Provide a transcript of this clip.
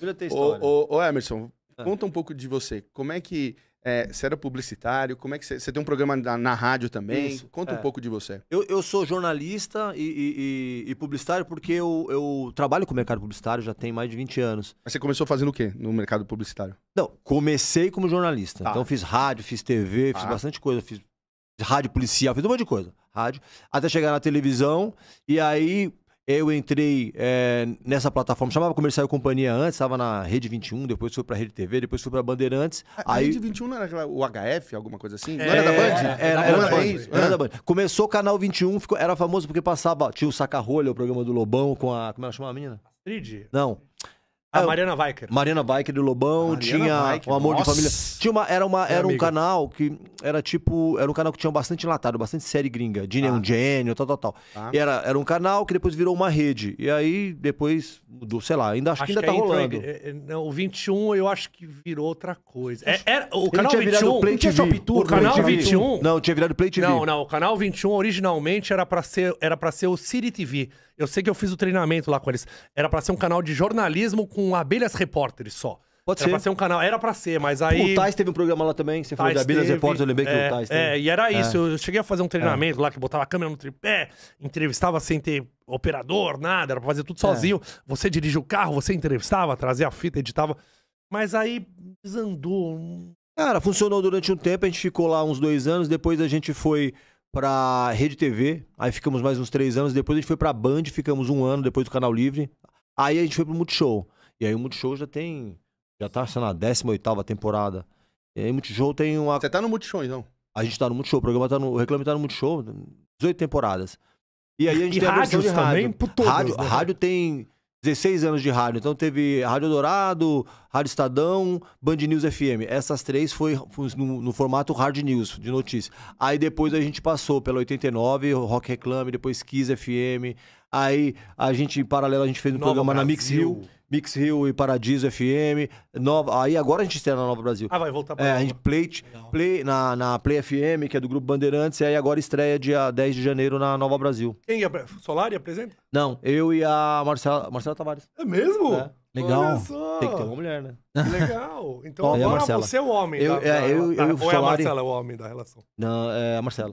Jura ter história. Ô, ô, ô Emerson, ah. conta um pouco de você. Como é que. É, você era publicitário? Como é que você. Você tem um programa na, na rádio também? Isso, Conta é. um pouco de você. Eu, eu sou jornalista e, e, e publicitário porque eu, eu, trabalho com o mercado publicitário já tem mais de 20 anos. Mas você começou fazendo o quê no mercado publicitário? Não, comecei como jornalista. Tá. Então fiz rádio, fiz TV, fiz ah. bastante coisa, fiz rádio policial, fiz um monte de coisa. Rádio. Até chegar na televisão e aí eu entrei é, nessa plataforma, chamava Comercial e Companhia antes, estava na Rede 21, depois fui para Rede TV, depois fui para Bandeirantes. A, aí... a Rede 21 não era aquela, o HF, alguma coisa assim? Não é, era da Band? Era, é, era, era, da Band. era, da ah. Band. Começou o Canal 21, ficou, era famoso porque passava, tinha o Saca Rolha, o programa do Lobão com a, como ela chamava a menina? Astrid? Não. A ah, Mariana Weicker. Mariana Weicker do Lobão, Mariana tinha Weicker, o Amor nossa. de Família. Tinha uma, era uma, era um canal que era tipo. Era um canal que tinha bastante enlatado, bastante série gringa. Dini um ah. gênio, tal, tal, tal. Tá. E era, era um canal que depois virou uma rede. E aí depois, do, sei lá, ainda acho, que ainda tá rolando. é, é, não, o 21 eu acho que virou outra coisa. É, era- o canal tinha 21. Play tinha TV. Shop Tour, o canal Play TV. 21. Não, tinha virado Play TV. Não, não, o canal 21 originalmente era pra ser, era para ser o City TV. Eu sei que eu fiz o treinamento lá com eles. Era pra ser um canal de jornalismo com com Abelhas Repórteres só. Pode era ser. pra ser um canal, era pra ser, mas aí. O Tais teve um programa lá também, você falou de Abelhas teve, Repórter, eu lembrei que o é, Tais teve. É, e era é. isso. É. Eu cheguei a fazer um é. treinamento é. lá que botava a câmera no tripé, entrevistava sem ter operador, nada, era pra fazer tudo sozinho. Você dirige o carro, você entrevistava, trazia a fita, editava. Mas aí desandou. Cara, funcionou durante um tempo, a gente ficou lá uns dois anos, depois a gente foi pra Rede TV, aí ficamos mais uns três anos, depois a gente foi pra Band, ficamos um ano depois do Canal Livre, aí a gente foi pro Multishow. E aí o Multishow já tem. Já tá, sei lá, 18 temporada. E aí o Multishow tem uma. Você tá no Multishow, então? A gente tá no Multishow, o programa tá no. O Reclame tá no Multishow, 18 temporadas. E aí a gente e tem a rádios rádio. também, todos, rádio, né? rádio tem 16 anos de rádio. Então teve Rádio Dourado, Rádio Estadão, Band News FM. Essas três foi no, no formato Hard News, de notícia. Aí depois a gente passou pela 89, Rock Reclame, depois Kiss FM, Aí a gente, em paralelo, a gente fez um Nova programa Brasil. na Mix Hill. Mix Hill e Paradiso FM. Nova, aí agora a gente estreia na Nova Brasil. Ah, vai voltar pra É, a gente Play, Play na, na Play FM, que é do Grupo Bandeirantes, e aí agora estreia dia 10 de janeiro na Nova Brasil. Quem? É, Solari apresenta? Não, eu e a Marcela, Marcela Tavares. É mesmo? É. Legal. Tem que ter uma mulher, né? Legal. Então agora é você é o homem. Eu, da, é, eu, da, eu, da, eu, ou Solari... é a Marcela o homem da relação? Não, é a Marcela.